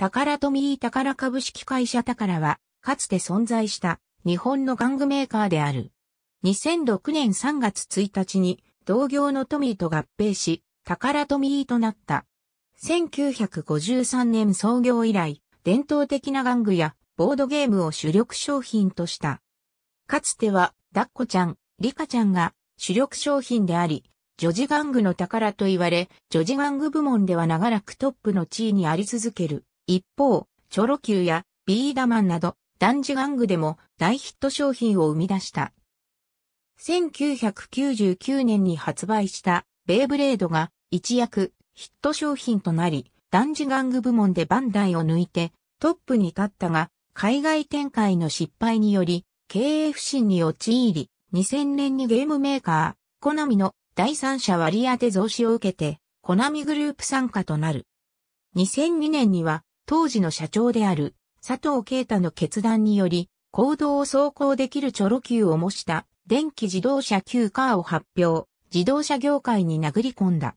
タカラトミー宝株式会社タカラは、かつて存在した日本の玩具メーカーである。2006年3月1日に同業のトミーと合併し、タカラトミーとなった。1953年創業以来、伝統的な玩具やボードゲームを主力商品とした。かつては、ダッコちゃん、リカちゃんが主力商品であり、女児玩具の宝と言われ、女児玩具部門では長らくトップの地位にあり続ける。一方、チョロ Q やビーダマンなど、ダンジガングでも大ヒット商品を生み出した。1999年に発売したベイブレードが一躍ヒット商品となり、ダンジガング部門でバンダイを抜いてトップに立ったが、海外展開の失敗により、経営不振に陥り、2000年にゲームメーカー、コナミの第三者割当増資を受けて、コナミグループ参加となる。2002年には、当時の社長である佐藤慶太の決断により、公道を走行できるチョロ Q を模した電気自動車 Q カーを発表、自動車業界に殴り込んだ。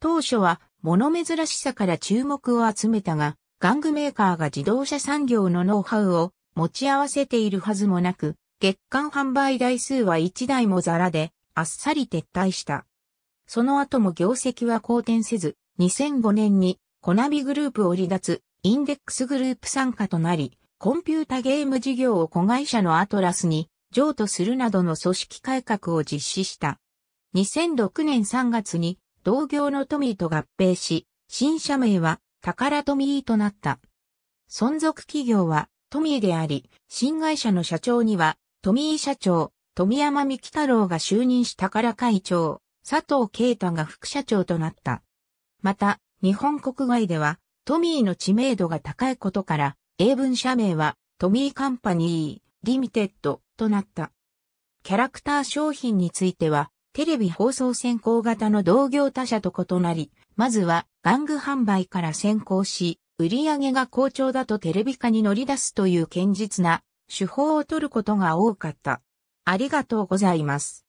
当初は物珍しさから注目を集めたが、玩具メーカーが自動車産業のノウハウを持ち合わせているはずもなく、月間販売台数は1台もザラで、あっさり撤退した。その後も業績は好転せず、2005年にコナビグループを離脱、インデックスグループ参加となり、コンピュータゲーム事業を子会社のアトラスに譲渡するなどの組織改革を実施した。2006年3月に同業のトミーと合併し、新社名は宝トミーとなった。存続企業はトミーであり、新会社の社長にはトミー社長、富山美紀太郎が就任し宝会長、佐藤慶太が副社長となった。また、日本国外ではトミーの知名度が高いことから、英文社名はトミーカンパニー、リミテッドとなった。キャラクター商品については、テレビ放送先行型の同業他社と異なり、まずは玩具販売から先行し、売り上げが好調だとテレビ化に乗り出すという堅実な手法を取ることが多かった。ありがとうございます。